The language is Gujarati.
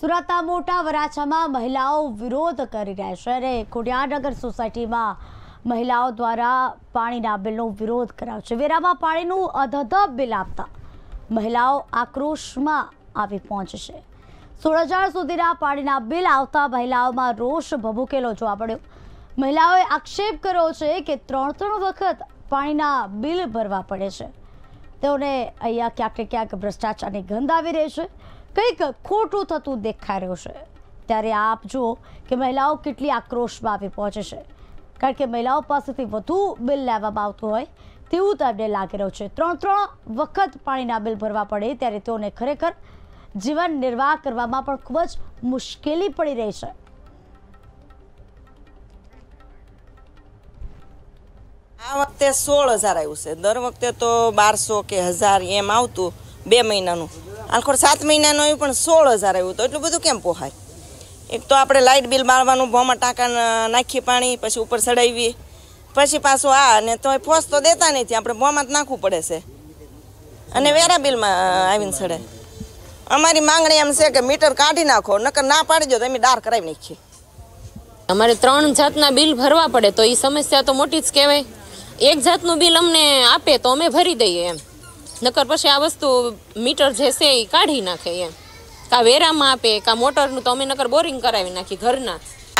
સુરતના મોટા વરાછામાં મહિલાઓ વિરોધ કરી રહ્યા છે અને ખોડિયારનગર સોસાયટીમાં મહિલાઓ દ્વારા પાણીના બિલનો વિરોધ કરાયો છે વેરામાં પાણીનું અધધ બિલ આપતા મહિલાઓ આક્રોશમાં આવી પહોંચશે સોળ હજાર સુધીના પાણીના બિલ આવતા મહિલાઓમાં રોષ ભભૂકેલો જોવા મળ્યો મહિલાઓએ આક્ષેપ કર્યો છે કે ત્રણ ત્રણ વખત પાણીના બિલ ભરવા પડે છે તેઓને અહીંયા ક્યાંક ક્યાંક ભ્રષ્ટાચારની ગંધ આવી રહી છે કંઈક ખોટું થતું દેખાઈ રહ્યું છે ત્યારે આપ જુઓ કે મહિલાઓ કેટલી આક્રોશમાં આવી પહોંચે છે કારણ કે મહિલાઓ પાસેથી વધુ બિલ લેવામાં આવતું હોય તેવું તેમને લાગી રહ્યું છે ત્રણ ત્રણ વખત પાણીના બિલ ભરવા પડે ત્યારે તેઓને ખરેખર જીવન નિર્વાહ કરવામાં પણ ખૂબ જ મુશ્કેલી પડી રહી છે આ વખતે સોળ હજાર આવ્યું છે દર વખતે તો બારસો કે હજાર એમ આવતું બે મહિનાનું આલખોડ સાત મહિનાનો આવ્યું પણ સોળ હજાર આવ્યું તો એટલું બધું કેમ પોહાય એક તો આપણે લાઇટ બિલ મારવાનું ભોમાં ટાંકા નાખીએ પાણી પછી ઉપર ચડાવીએ પછી પાછું આ અને તોય ફોસ તો દેતા નથી આપણે ભોમાં જ નાખવું પડે છે અને વેરા બિલમાં આવીને ચડે અમારી માંગણી એમ છે કે મીટર કાઢી નાખો નકર ના પાડજો તો અમે ડાર કરાવી નાખીએ અમારે ત્રણ જાતના બિલ ભરવા પડે તો એ સમસ્યા તો મોટી જ કહેવાય એક જાતનું બિલ અમને આપે તો અમે ભરી દઈએ એમ નકર પછી આ વસ્તુ મીટર જે છે એ કાઢી નાખે એમ કાં વેરામાં આપે કાં મોટરનું તો અમે નકર બોરિંગ કરાવી નાખી ઘરના